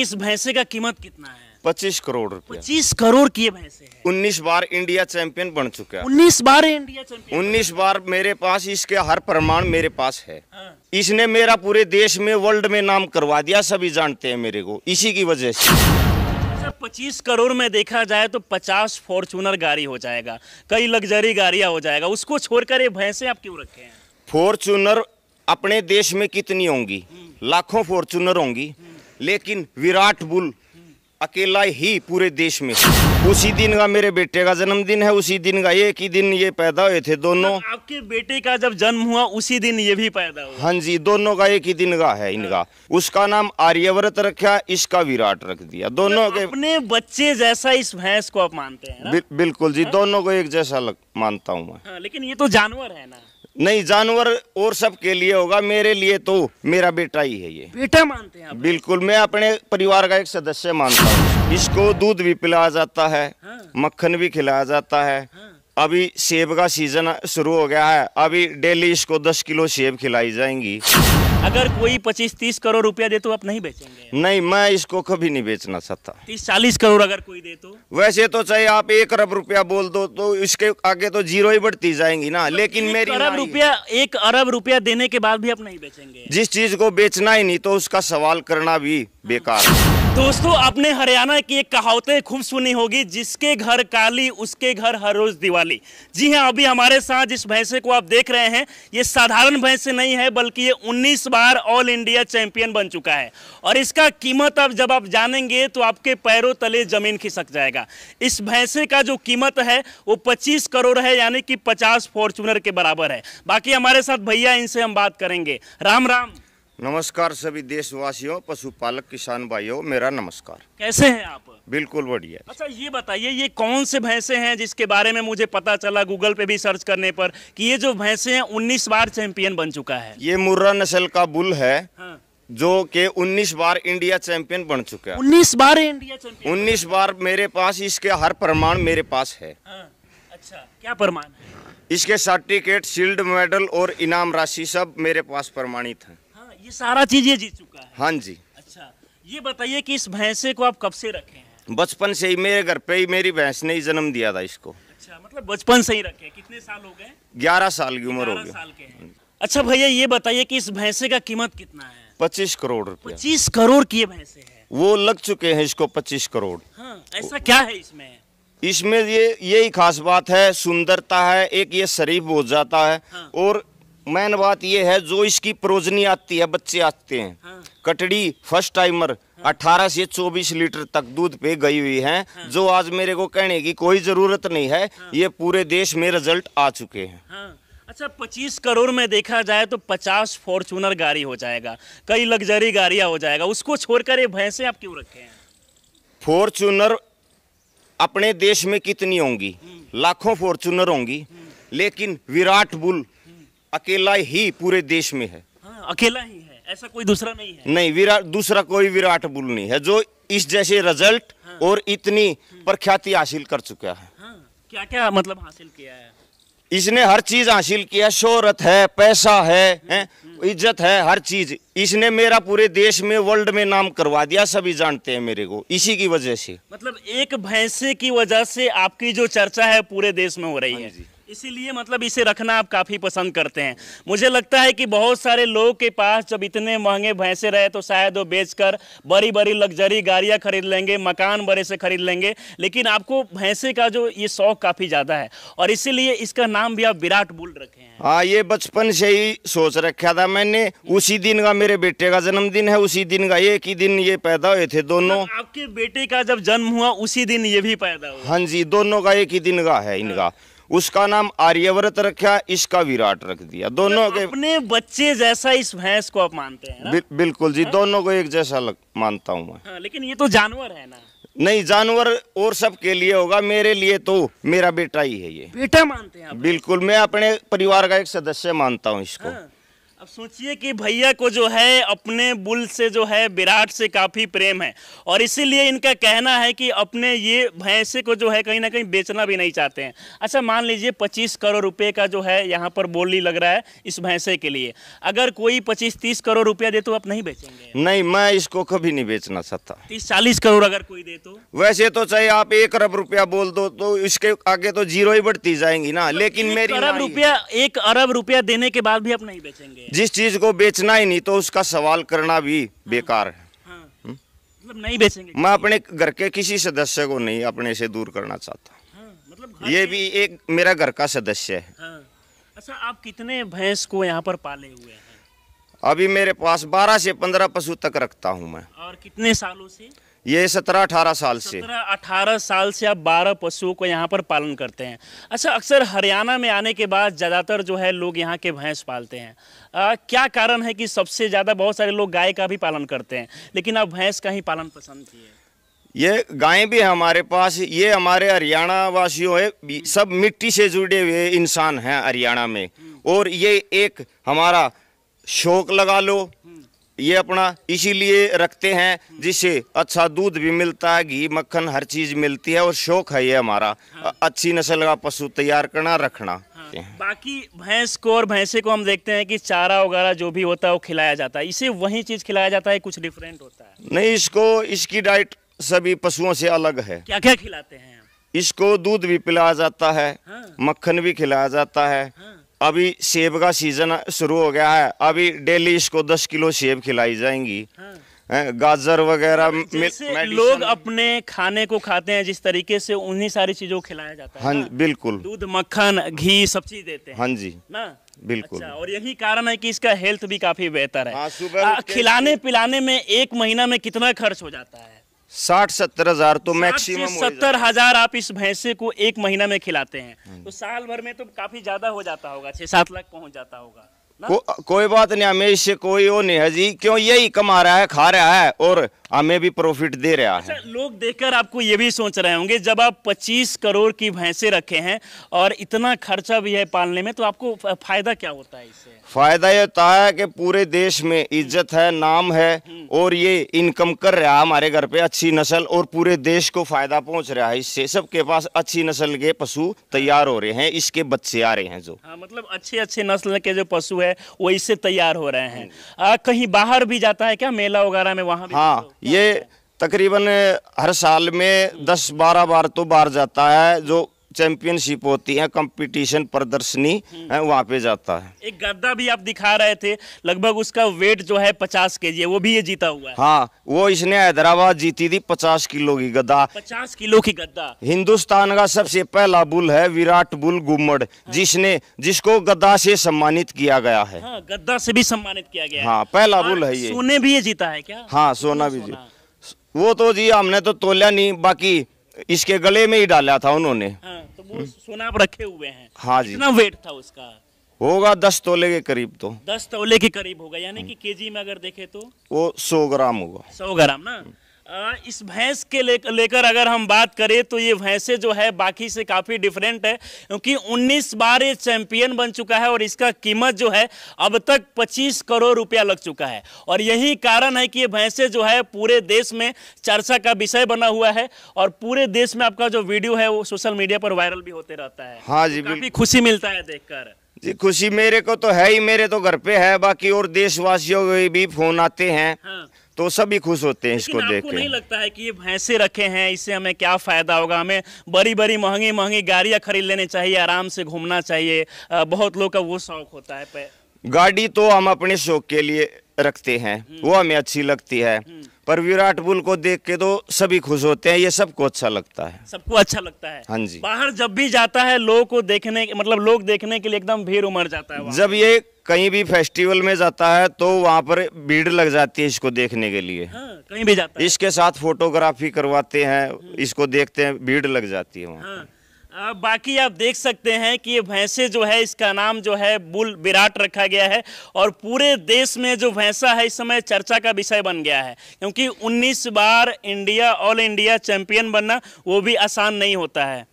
इस भैंसे का कीमत कितना है पच्चीस करोड़ रुपए पच्चीस करोड़ की भैंसे है उन्नीस बार इंडिया चैंपियन बन चुका है उन्नीस बार इंडिया चैंपियन उन्नीस बार मेरे पास इसके हर प्रमाण मेरे पास है हाँ। इसने मेरा पूरे देश में वर्ल्ड में नाम करवा दिया सभी जानते हैं मेरे को इसी की वजह से अच्छा, पच्चीस करोड़ में देखा जाए तो पचास फॉर्चूनर गाड़ी हो जाएगा कई लग्जरी गाड़ियाँ हो जाएगा उसको छोड़कर ये भैंसे आप क्यों रखे हैं फॉर्चूनर अपने देश में कितनी होंगी हम्म। लाखों फॉर्चूनर होंगी हम्म। लेकिन विराट बुल अकेला ही पूरे देश में उसी दिन का मेरे बेटे का जन्मदिन है उसी दिन का एक ही दिन ये पैदा हुए थे दोनों आपके बेटे का जब जन्म हुआ उसी दिन ये भी पैदा हुआ हाँ जी दोनों का एक ही दिन का है इनका हाँ। उसका नाम आर्यव्रत रखा इसका विराट रख दिया दोनों मतलब के अपने बच्चे जैसा इस भैंस को आप मानते हैं बिल्कुल जी हाँ। दोनों को एक जैसा मानता हूँ मैं हाँ, लेकिन ये तो जानवर है ना नहीं जानवर और सब के लिए होगा मेरे लिए तो मेरा बेटा ही है ये बेटा मानते हैं आप बिल्कुल मैं अपने परिवार का एक सदस्य मानता हूँ हाँ। इसको दूध भी पिलाया जाता है हाँ। मक्खन भी खिलाया जाता है हाँ। अभी सेब का सीजन शुरू हो गया है अभी डेली इसको दस किलो सेब खिलाई जाएंगी अगर कोई पच्चीस तीस करोड़ रुपया दे तो आप नहीं बेचेंगे नहीं मैं इसको कभी नहीं बेचना चाहता तीस चालीस करोड़ अगर कोई दे तो वैसे तो चाहे आप एक अरब रुपया बोल दो तो इसके आगे तो जीरो ही बढ़ती जाएंगी ना तो लेकिन मेरी अरब रुपया एक अरब रुपया देने के बाद भी आप नहीं बेचेंगे जिस चीज को बेचना ही नहीं तो उसका सवाल करना भी बेकार है दोस्तों आपने हरियाणा की एक कहावतें खूब सुनी होगी जिसके घर काली उसके घर हर रोज दिवाली जी हाँ अभी हमारे साथ जिस भैंसे को आप देख रहे हैं ये साधारण भैंसे नहीं है बल्कि ये 19 बार ऑल इंडिया चैंपियन बन चुका है और इसका कीमत अब जब आप जानेंगे तो आपके पैरों तले जमीन खिसक जाएगा इस भैंसे का जो कीमत है वो पच्चीस करोड़ है यानी कि पचास फॉर्चुनर के बराबर है बाकी हमारे साथ भैया इनसे हम बात करेंगे राम राम नमस्कार सभी देशवासियों पशुपालक किसान भाइयों मेरा नमस्कार कैसे हैं आप बिल्कुल बढ़िया अच्छा ये बताइए ये कौन से भैंसे हैं जिसके बारे में मुझे पता चला गूगल पे भी सर्च करने पर कि ये जो भैंसे हैं 19 बार चैंपियन बन चुका है ये मुर्रा नस्ल का बुल है हाँ। जो के 19 बार इंडिया चैंपियन बन चुका है उन्नीस बार इंडिया चैंपियन उन्नीस बार मेरे पास इसके हर प्रमाण मेरे पास है हाँ, अच्छा क्या प्रमाण इसके सर्टिफिकेट शील्ड मेडल और इनाम राशि सब मेरे पास प्रमाणित है ये सारा चीज ये जीत चुका है हाँ जी अच्छा ये बताइए कि इस भैंसे को आप कब से रखे हैं बचपन से ही मेरे घर पे ही मेरी भैंस ने ही जन्म दिया था इसको अच्छा मतलब बचपन से ही रखे कितने साल हो गए ग्यारह साल की उम्र हो गई अच्छा भैया ये बताइए की इस भैंसे का कीमत कितना है पच्चीस करोड़ रूपये पच्चीस करोड़ की भैंसे है वो लग चुके हैं इसको पच्चीस करोड़ हाँ, ऐसा क्या है इसमें इसमें ये यही खास बात है सुंदरता है एक ये शरीफ हो जाता है हाँ। और मेन बात यह है जो इसकी प्रोजनी आती है बच्चे आते हैं हाँ। कटड़ी फर्स्ट टाइमर हाँ। 18 से 24 लीटर तक दूध पे गई हुई है हाँ। जो आज मेरे को कहने की कोई ज़रूरत नहीं है हाँ। ये पूरे देश में रिजल्ट आ चुके हैं हाँ। अच्छा पच्चीस करोड़ में देखा जाए तो पचास फॉर्चूनर गाड़ी हो जाएगा कई लग्जरी गाड़िया हो जाएगा उसको छोड़कर ये भैंसे आप क्यों रखे हैं फॉर्चूनर अपने देश में कितनी होंगी हम्म। लाखों फॉर्चूनर होंगी हम्म। लेकिन विराट बुल अकेला ही पूरे देश में है हाँ, अकेला ही है ऐसा कोई दूसरा नहीं है नहीं विराट दूसरा कोई विराट बुल नहीं है जो इस जैसे रिजल्ट हाँ, और इतनी प्रख्याति हासिल कर चुका है हाँ, क्या क्या मतलब हासिल किया है इसने हर चीज हासिल किया शोहरत है पैसा है, इज्जत है हर चीज इसने मेरा पूरे देश में वर्ल्ड में नाम करवा दिया सभी जानते हैं मेरे को इसी की वजह से मतलब एक भैंसे की वजह से आपकी जो चर्चा है पूरे देश में हो रही हाँ है इसीलिए मतलब इसे रखना आप काफ़ी पसंद करते हैं मुझे लगता है कि बहुत सारे लोग के पास जब इतने महंगे भैंसे रहे तो शायद वो बेचकर बड़ी बड़ी लग्जरी गाड़ियाँ खरीद लेंगे मकान बड़े से खरीद लेंगे लेकिन आपको भैंसे का जो ये शौक काफ़ी ज़्यादा है और इसीलिए इसका नाम भी आप विराट बुल रखे हैं हाँ ये बचपन से ही सोच रखा था मैंने उसी दिन का मेरे बेटे का जन्मदिन है उसी दिन का एक ही दिन ये पैदा हुए थे दोनों मतलब आपके बेटे का जब जन्म हुआ उसी दिन ये भी पैदा हुआ हाँ जी दोनों का एक ही दिन का है इनका उसका नाम आर्यव्रत रखा इसका विराट रख दिया दोनों तो के अपने बच्चे जैसा इस भैंस को आप मानते हैं बि, बिल्कुल जी है? हाँ? दोनों को एक जैसा लग, मानता हूँ मैं हाँ, लेकिन ये तो जानवर है ना नहीं जानवर और सब के लिए होगा मेरे लिए तो मेरा बेटा ही है ये बेटा मानते हैं बिल्कुल मैं अपने परिवार का एक सदस्य मानता हूँ इसको हाँ। अब सोचिए कि भैया को जो है अपने बुल से जो है विराट से काफ़ी प्रेम है और इसीलिए इनका कहना है कि अपने ये भैंसे को जो है कहीं ना कहीं बेचना भी नहीं चाहते हैं अच्छा मान लीजिए 25 करोड़ रुपए का जो है यहाँ पर बोली लग रहा है इस भैंसे के लिए अगर कोई 25-30 करोड़ रुपया दे तो आप नहीं बेचेंगे नहीं मैं इसको कभी नहीं बेचना चाहता तीस चालीस करोड़ अगर कोई दे तो वैसे तो चाहे आप एक अरब रुपया बोल दो तो इसके आगे तो जीरो ही बढ़ती जाएंगी ना तो लेकिन मेरी अरब रुपया एक अरब रुपया देने के बाद भी आप नहीं बेचेंगे जिस चीज को बेचना ही नहीं तो उसका सवाल करना भी बेकार है हाँ, हाँ। मतलब नहीं बेचेंगे मैं अपने घर के किसी सदस्य को नहीं अपने से दूर करना चाहता हाँ, मतलब ये भी एक मेरा घर का सदस्य है हाँ, अच्छा आप कितने भैंस को यहाँ पर पाले हुए हैं अभी मेरे पास 12 से 15 पशु तक रखता हूँ मैं और कितने सालों से ये सत्रह अठारह साल से सत्रह अठारह साल से आप बारह पशुओं को यहाँ पर पालन करते हैं अच्छा अक्सर हरियाणा में आने के बाद ज़्यादातर जो है लोग यहाँ के भैंस पालते हैं आ, क्या कारण है कि सबसे ज़्यादा बहुत सारे लोग गाय का भी पालन करते हैं लेकिन आप भैंस का ही पालन पसंद किए ये गायें भी हमारे पास ये हमारे हरियाणा वासियों है हम्म। सब मिट्टी से जुड़े हुए इंसान हैं हरियाणा में और ये एक हमारा शौक लगा लो ये अपना इसीलिए रखते हैं जिससे अच्छा दूध भी मिलता है घी मक्खन हर चीज़ मिलती है और शौक है ये हमारा हाँ। अच्छी नस्ल का पशु तैयार करना रखना हाँ। बाकी भैंस को और भैंसे को हम देखते हैं कि चारा वगैरह जो भी होता है वो खिलाया जाता है इसे वही चीज़ खिलाया जाता है कुछ डिफरेंट होता है नहीं इसको इसकी डाइट सभी पशुओं से अलग है क्या क्या खिलाते हैं इसको दूध भी पिलाया जाता है हाँ। मक्खन भी खिलाया जाता है हाँ। अभी सेब का सीजन शुरू हो गया है अभी डेली इसको दस किलो सेब खिलाई जाएंगी हाँ। गाजर वगैरह लोग अपने खाने को खाते हैं जिस तरीके से उन्हीं सारी चीजों को खिलाया जाता है हाँ बिल्कुल दूध मक्खन घी सब चीज देते हैं हाँ जी ना बिल्कुल अच्छा, और यही कारण है कि इसका हेल्थ भी काफी बेहतर है हाँ, आ, खिलाने पिलाने में एक महीना में कितना खर्च हो जाता है साठ सत्तर हजार तो मैक्सिमम सत्तर हजार आप इस भैंसे को एक महीना में खिलाते हैं तो साल भर में तो काफी ज्यादा हो जाता होगा छह सात लाख पहुंच जाता होगा को, कोई बात नहीं हमें कोई वो नहीं है जी क्यों यही कमा रहा है खा रहा है और हमें भी प्रॉफिट दे रहा है अच्छा, लोग देखकर आपको ये भी सोच रहे होंगे जब आप 25 करोड़ की भैंसे रखे हैं और इतना खर्चा भी है पालने में तो आपको फायदा क्या होता है इससे फायदा ये होता है कि पूरे देश में इज्जत है नाम है हम्म। और ये इनकम कर रहा है हमारे घर पे अच्छी नस्ल और पूरे देश को फायदा पहुंच रहा है इससे सबके पास अच्छी नस्ल के पशु तैयार हो रहे हैं इसके बच्चे आ रहे हैं जो हाँ, मतलब अच्छे अच्छे नस्ल के जो पशु है वो इससे तैयार हो रहे हैं हम्म। आ, कहीं बाहर भी जाता है क्या मेला वगैरह में वहाँ हाँ ये तकरीबन हर साल में 10-12 बार तो बाहर जाता है जो चैंपियनशिप होती है कंपटीशन प्रदर्शनी हम्म। वहाँ पे जाता है एक गद्दा भी आप दिखा रहे थे लगभग उसका वेट जो है पचास के जी वो भी ये जीता हुआ है हाँ वो इसने हैदराबाद जीती थी पचास किलो की गद्दा पचास किलो की गद्दा हिंदुस्तान का सबसे पहला बुल है विराट बुल गुमड़ हाँ। जिसने जिसको गद्दा से सम्मानित किया गया है हाँ, गद्दा से भी सम्मानित किया गया हाँ पहला बुल है ये सोने भी ये जीता है क्या हाँ सोना भी वो तो जी हमने तो तोलिया नहीं बाकी इसके गले में ही डाला था उन्होंने हाँ। वो हम्म। सोना आप रखे हुए हैं हाँ जी कितना वेट था उसका होगा दस तोले के करीब तो दस तोले के करीब होगा यानी कि हम्म। केजी में अगर देखे तो वो सौ ग्राम होगा सौ ग्राम ना हम्म। इस भैंस के लेकर लेकर अगर हम बात करें तो ये भैंसे जो है बाकी से काफ़ी डिफरेंट है क्योंकि 19 बार ये चैंपियन बन चुका है और इसका कीमत जो है अब तक 25 करोड़ रुपया लग चुका है और यही कारण है कि ये भैंसे जो है पूरे देश में चर्चा का विषय बना हुआ है और पूरे देश में आपका जो वीडियो है वो सोशल मीडिया पर वायरल भी होते रहता है हाँ जी काफ़ी खुशी मिलता है देखकर जी खुशी मेरे को तो है ही मेरे तो घर पे है बाकी और देशवासियों के भी फोन आते हैं हाँ। तो सभी खुश होते हैं इसको देख के नहीं लगता है कि ये भैंसे रखे हैं इससे हमें क्या फ़ायदा होगा हमें बड़ी बड़ी महंगी महंगी गाड़ियाँ खरीद लेने चाहिए आराम से घूमना चाहिए बहुत लोग का वो शौक होता है गाड़ी तो हम अपने शौक के लिए रखते हैं वो हमें अच्छी लगती है पर विराट बुल को देख के तो सभी खुश होते हैं ये सबको अच्छा लगता है सबको अच्छा लगता है हाँ जी बाहर जब भी जाता है लोग को देखने मतलब लोग देखने के लिए एकदम भीड़ उमड़ जाता है जब ये कहीं भी फेस्टिवल में जाता है तो वहाँ पर भीड़ लग जाती है इसको देखने के लिए हाँ, कहीं भी जाता है इसके साथ फोटोग्राफी करवाते हैं इसको देखते हैं भीड़ लग जाती है वहाँ हाँ। बाकी आप देख सकते हैं कि ये भैंसे जो है इसका नाम जो है बुल विराट रखा गया है और पूरे देश में जो भैंसा है इस समय चर्चा का विषय बन गया है क्योंकि 19 बार इंडिया ऑल इंडिया चैंपियन बनना वो भी आसान नहीं होता है